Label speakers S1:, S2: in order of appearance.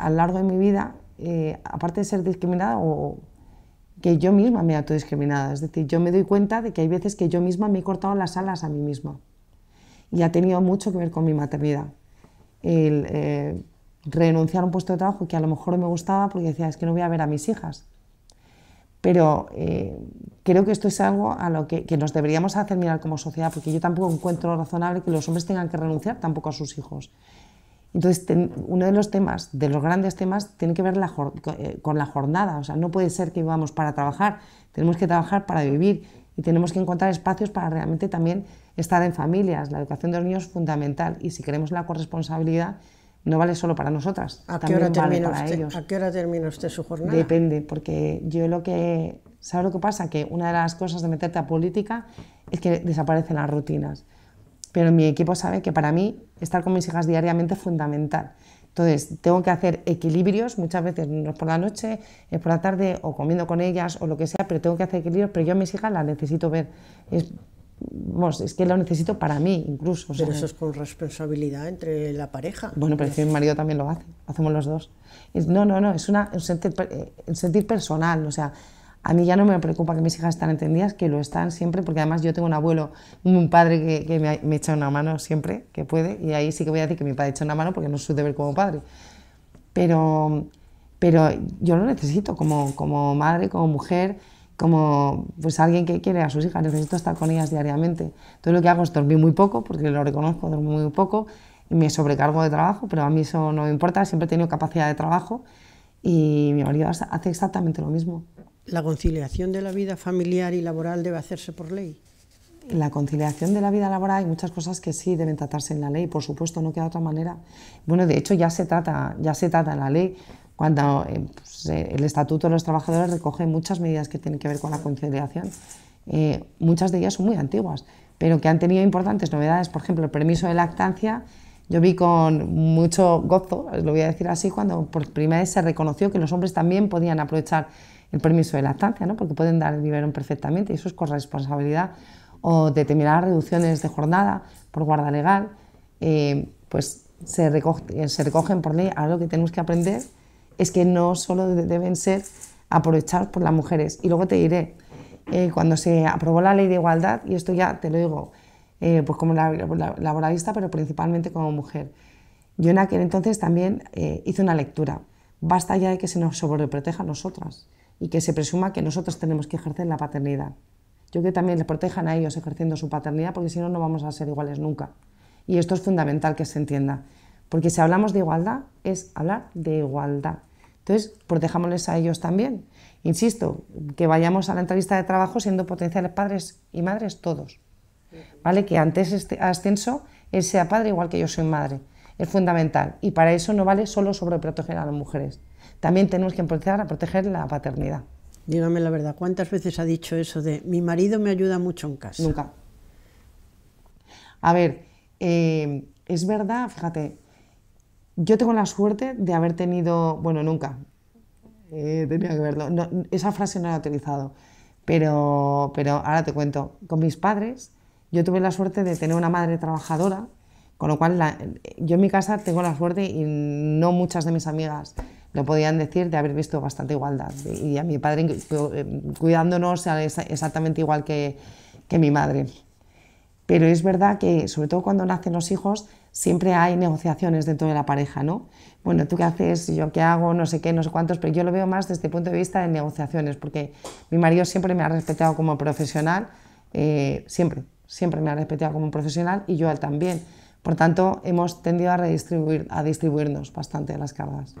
S1: a lo largo de mi vida, eh, aparte de ser discriminada, o que yo misma me he discriminada, Es decir, yo me doy cuenta de que hay veces que yo misma me he cortado las alas a mí misma. Y ha tenido mucho que ver con mi maternidad. El eh, renunciar a un puesto de trabajo que a lo mejor me gustaba porque decía, es que no voy a ver a mis hijas. Pero eh, creo que esto es algo a lo que, que, nos deberíamos hacer mirar como sociedad, porque yo tampoco encuentro razonable que los hombres tengan que renunciar tampoco a sus hijos. Entonces, uno de los temas, de los grandes temas, tiene que ver eh, con la jornada. O sea, no puede ser que vivamos para trabajar, tenemos que trabajar para vivir y tenemos que encontrar espacios para realmente también estar en familias. La educación de los niños es fundamental y si queremos la corresponsabilidad, no vale solo para nosotras, ¿A también hora vale para ellos. ¿A qué hora termina usted su jornada? Depende, porque yo lo que... ¿Sabes lo que pasa? Que una de las cosas de meterte a política es que desaparecen las rutinas pero mi equipo sabe que para mí estar con mis hijas diariamente es fundamental. Entonces, tengo que hacer equilibrios, muchas veces no es por la noche, es por la tarde o comiendo con ellas o lo que sea, pero tengo que hacer equilibrios, pero yo a mis hijas las necesito ver. Es, vamos, es que lo necesito para mí incluso. pero eso es con responsabilidad entre la pareja. Bueno, pero si mi marido también lo hace, hacemos los dos. no, no, no, es una, un sentir, eh, sentir personal, o sea, a mí ya no me preocupa que mis hijas están entendidas, que lo están siempre, porque además yo tengo un abuelo, un padre que, me, me, echa una mano siempre que puede, y ahí sí que voy a decir que mi padre echa una mano porque no es su deber como padre. Pero, pero yo lo necesito como, madre, como mujer, como pues alguien que quiere a sus hijas, necesito estar con ellas diariamente. Todo lo que hago es dormir muy poco, porque lo reconozco, dormir muy poco, y me sobrecargo de trabajo, pero a mí eso no me importa, siempre he tenido capacidad de trabajo y mi marido hace exactamente lo mismo. ¿La conciliación de la vida familiar y laboral debe hacerse por ley? La conciliación de la vida laboral hay muchas cosas que sí deben tratarse en la ley, por supuesto, no queda otra manera. Bueno, de hecho ya se trata, ya se trata en la ley. Cuando eh, pues, eh, el Estatuto de los Trabajadores recoge muchas medidas que tienen que ver con la conciliación, eh, muchas de ellas son muy antiguas, pero que han tenido importantes novedades. Por ejemplo, el permiso de lactancia, yo vi con mucho gozo, lo voy a decir así, cuando por primera vez se reconoció que los hombres también podían aprovechar el permiso de lactancia, ¿no? porque pueden dar el biberón perfectamente y eso es corresponsabilidad. O determinadas reducciones de jornada por guarda legal, eh, pues eh, se, recogen por ley. Ahora lo que tenemos que aprender es que no solo deben ser aprovechados por las mujeres. Y luego te diré, eh, cuando se aprobó la ley de igualdad, y esto ya te lo digo, pues como la, laboralista, pero principalmente como mujer, yo en aquel entonces también eh, hice una lectura. Basta ya de que se nos sobreproteja a nosotras y que se presuma que nosotros tenemos que ejercer la paternidad. Yo que también les protejan a ellos ejerciendo su paternidad, porque si no, no vamos a ser iguales nunca. Y esto es fundamental que se entienda, porque si hablamos de igualdad, es hablar de igualdad. Entonces, protejámosles a ellos también. Insisto, que vayamos a la entrevista de trabajo siendo potenciales padres y madres todos. ¿Vale? Que antes este ascenso él sea padre igual que yo soy madre. Es fundamental. Y para eso no vale solo sobreproteger a las mujeres también tenemos que empezar a proteger la paternidad. Dígame la verdad, ¿cuántas veces ha dicho eso de mi marido me ayuda mucho en casa? Nunca. A ver, eh, es verdad, fíjate, yo tengo la suerte de haber tenido, bueno, nunca, eh, tenía que verlo, esa frase no la he utilizado, pero, pero ahora te cuento, con mis padres yo tuve la suerte de tener una madre trabajadora, con lo cual yo en mi casa tengo la suerte y no muchas de mis amigas lo podían decir de haber visto bastante igualdad. Y a mi padre eh, cuidándonos exactamente igual que, mi madre. Pero es verdad que, sobre todo cuando nacen los hijos, siempre hay negociaciones dentro de la pareja, ¿no? Bueno, tú qué haces, yo qué hago, no sé qué, no sé cuántos, pero yo lo veo más desde el punto de vista de negociaciones, porque mi marido siempre me ha respetado como profesional, eh, siempre, siempre me ha respetado como profesional y yo él también. Por tanto, hemos tendido a redistribuir, a distribuirnos bastante las cargas.